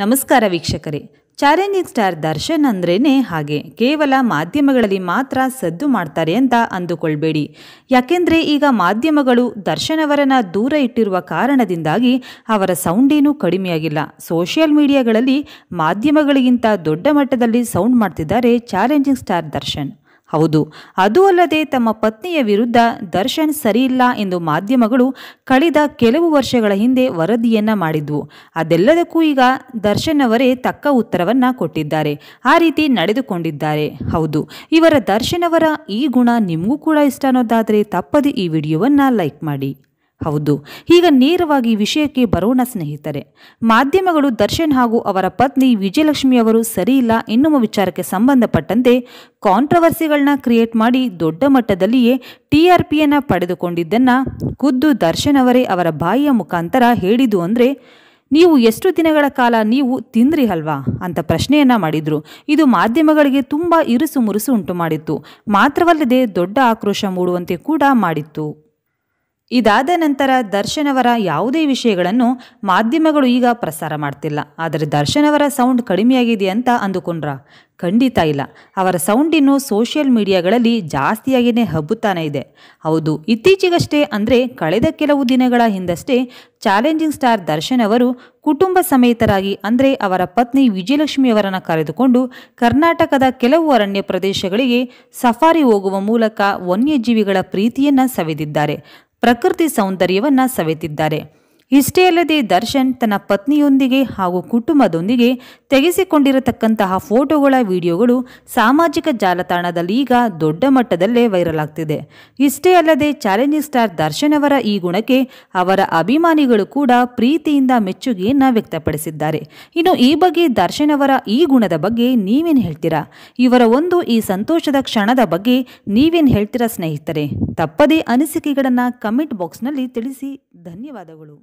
ನಮಸ್ಕಾರ ವೀಕ್ಷಕರೇ challenging star Darshan ಅಂದ್ರೇ ಹಾಗೆ ಕೇವಲ ಮಾಧ್ಯಮಗಳಲ್ಲಿ ಮಾತ್ರ ಸದ್ದು ಮಾಡ್ತಾರೆ ಅಂತ ಅಂದುಕೊಳ್ಬೇಡಿ ಯಾಕೆಂದರೆ ಈಗ ಮಾಧ್ಯಮಗಳು ದರ್ಶನ್ ಅವರನ್ನು ದೂರ ಇಟ್ಟಿರುವ ಕಾರಣದಿಂದಾಗಿ ಅವರ ಸೌಂಡೇನೂ ಕಡಿಮೆಯಾಗಿಲ್ಲ ಸೋಷಿಯಲ್ ಮೀಡಿಯಾಗಳಲ್ಲಿ ಮಾಧ್ಯಮಗಳಿಗಿಂತ ದೊಡ್ಡ ಮಟ್ಟದಲ್ಲಿ ಸೌಂಡ್ ಮಾಡ್ತಿದ್ದಾರೆ ಚಾಲೆಂಜಿಂಗ್ ಸ್ಟಾರ್ ದರ್ಶನ್ ಹೌದು ಅದು ಅಲ್ಲದೆ ತಮ್ಮ ಪತ್ನಿಯ ವಿರುದ್ಧ ದರ್ಶನ್ ಸರಿಯಿಲ್ಲ ಎಂದು ಮಾಧ್ಯಮಗಳು ಕಳೆದ ಕೆಲವು ವರ್ಷಗಳ ಹಿಂದೆ ವರದಿಯನ್ನ ಮಾಡಿದ್ವು ಅದೆಲ್ಲದಕ್ಕೂ ಈಗ ದರ್ಶನ್ ಅವರೇ ತಕ್ಕ ಉತ್ತರವನ್ನ ಕೊಟ್ಟಿದ್ದಾರೆ ಆ ರೀತಿ ನಡೆದುಕೊಂಡಿದ್ದಾರೆ ಹೌದು ಇವರ ದರ್ಶನ್ ಅವರ ಈ ಗುಣ ನಿಮಗೂ ಕೂಡ ಇಷ್ಟ ಅನ್ನೋದಾದರೆ ತಪ್ಪದೆ ಈ ವಿಡಿಯೋವನ್ನು ಲೈಕ್ ಮಾಡಿ ಹೌದು ಈಗ ನೇರವಾಗಿ ವಿಷಯಕ್ಕೆ ಬರೋಣ ಸ್ನೇಹಿತರೆ ಮಾಧ್ಯಮಗಳು ದರ್ಶನ್ ಹಾಗೂ ಅವರ ಪತ್ನಿ ವಿಜಯಲಕ್ಷ್ಮಿ ಅವರು ಸರಿಯಿಲ್ಲ ಎನ್ನುವ ವಿಚಾರಕ್ಕೆ ಸಂಬಂಧಪಟ್ಟಂತೆ ಕಾಂಟ್ರವರ್ಸಿಗಳನ್ನ ಕ್ರಿಯೇಟ್ ಮಾಡಿ ದೊಡ್ಡ ಮಟ್ಟದಲ್ಲಿಯೇ ಟಿಆರ್ಪಿಯನ್ನು ಪಡೆದುಕೊಂಡಿದ್ದನ್ನು ಖುದ್ದು ದರ್ಶನ್ ಅವರೇ ಅವರ ಬಾಯಿಯ ಮುಖಾಂತರ ಹೇಳಿದು ಅಂದರೆ ನೀವು ಎಷ್ಟು ದಿನಗಳ ಕಾಲ ನೀವು ತಿಂದ್ರಿ ಅಲ್ವಾ ಅಂತ ಪ್ರಶ್ನೆಯನ್ನ ಮಾಡಿದ್ರು ಇದು ಮಾಧ್ಯಮಗಳಿಗೆ ತುಂಬ ಇರುಸು ಮುರುಸು ಉಂಟು ಮಾಡಿತ್ತು ಮಾತ್ರವಲ್ಲದೆ ದೊಡ್ಡ ಆಕ್ರೋಶ ಮೂಡುವಂತೆ ಕೂಡ ಮಾಡಿತ್ತು ಇದಾದ ನಂತರ ದರ್ಶನ್ ಅವರ ಯಾವುದೇ ವಿಷಯಗಳನ್ನು ಮಾಧ್ಯಮಗಳು ಈಗ ಪ್ರಸಾರ ಮಾಡ್ತಿಲ್ಲ ಆದರೆ ದರ್ಶನ್ ಅವರ ಸೌಂಡ್ ಕಡಿಮೆಯಾಗಿದೆ ಅಂತ ಅಂದುಕೊಂಡ್ರ ಖಂಡಿತ ಇಲ್ಲ ಅವರ ಸೌಂಡ್ ಇನ್ನು ಸೋಷಿಯಲ್ ಮೀಡಿಯಾಗಳಲ್ಲಿ ಜಾಸ್ತಿಯಾಗಿಯೇ ಹಬ್ಬುತ್ತಾನೆ ಇದೆ ಹೌದು ಇತ್ತೀಚೆಗಷ್ಟೇ ಅಂದರೆ ಕಳೆದ ಕೆಲವು ದಿನಗಳ ಹಿಂದಷ್ಟೇ ಚಾಲೆಂಜಿಂಗ್ ಸ್ಟಾರ್ ದರ್ಶನ್ ಅವರು ಕುಟುಂಬ ಸಮೇತರಾಗಿ ಅಂದರೆ ಅವರ ಪತ್ನಿ ವಿಜಯಲಕ್ಷ್ಮಿಯವರನ್ನು ಕರೆದುಕೊಂಡು ಕರ್ನಾಟಕದ ಕೆಲವು ಅರಣ್ಯ ಪ್ರದೇಶಗಳಿಗೆ ಸಫಾರಿ ಹೋಗುವ ಮೂಲಕ ವನ್ಯಜೀವಿಗಳ ಪ್ರೀತಿಯನ್ನು ಸವೆದಿದ್ದಾರೆ ಪ್ರಕೃತಿ ಸೌಂದರ್ಯವನ್ನು ಸವೆತಿದ್ದಾರೆ ಇಷ್ಟೇ ಅಲ್ಲದೆ ದರ್ಶನ್ ತನ್ನ ಪತ್ನಿಯೊಂದಿಗೆ ಹಾಗೂ ಕುಟುಂಬದೊಂದಿಗೆ ತೆಗೆಸಿಕೊಂಡಿರತಕ್ಕಂತಹ ಫೋಟೋಗಳ ವಿಡಿಯೋಗಳು ಸಾಮಾಜಿಕ ಜಾಲತಾಣದಲ್ಲಿ ಈಗ ದೊಡ್ಡ ಮಟ್ಟದಲ್ಲೇ ವೈರಲ್ ಆಗ್ತಿದೆ ಇಷ್ಟೇ ಅಲ್ಲದೆ ಚಾಲೆಂಜಿಂಗ್ ಸ್ಟಾರ್ ದರ್ಶನ್ ಅವರ ಈ ಗುಣಕ್ಕೆ ಅವರ ಅಭಿಮಾನಿಗಳು ಕೂಡ ಪ್ರೀತಿಯಿಂದ ಮೆಚ್ಚುಗೆಯನ್ನು ವ್ಯಕ್ತಪಡಿಸಿದ್ದಾರೆ ಇನ್ನು ಈ ಬಗ್ಗೆ ದರ್ಶನ್ ಅವರ ಈ ಗುಣದ ಬಗ್ಗೆ ನೀವೇನು ಹೇಳ್ತೀರಾ ಇವರ ಒಂದು ಈ ಸಂತೋಷದ ಕ್ಷಣದ ಬಗ್ಗೆ ನೀವೇನು ಹೇಳ್ತೀರಾ ಸ್ನೇಹಿತರೆ ತಪ್ಪದೇ ಅನಿಸಿಕೆಗಳನ್ನು ಕಮೆಂಟ್ ಬಾಕ್ಸ್ನಲ್ಲಿ ತಿಳಿಸಿ ಧನ್ಯವಾದಗಳು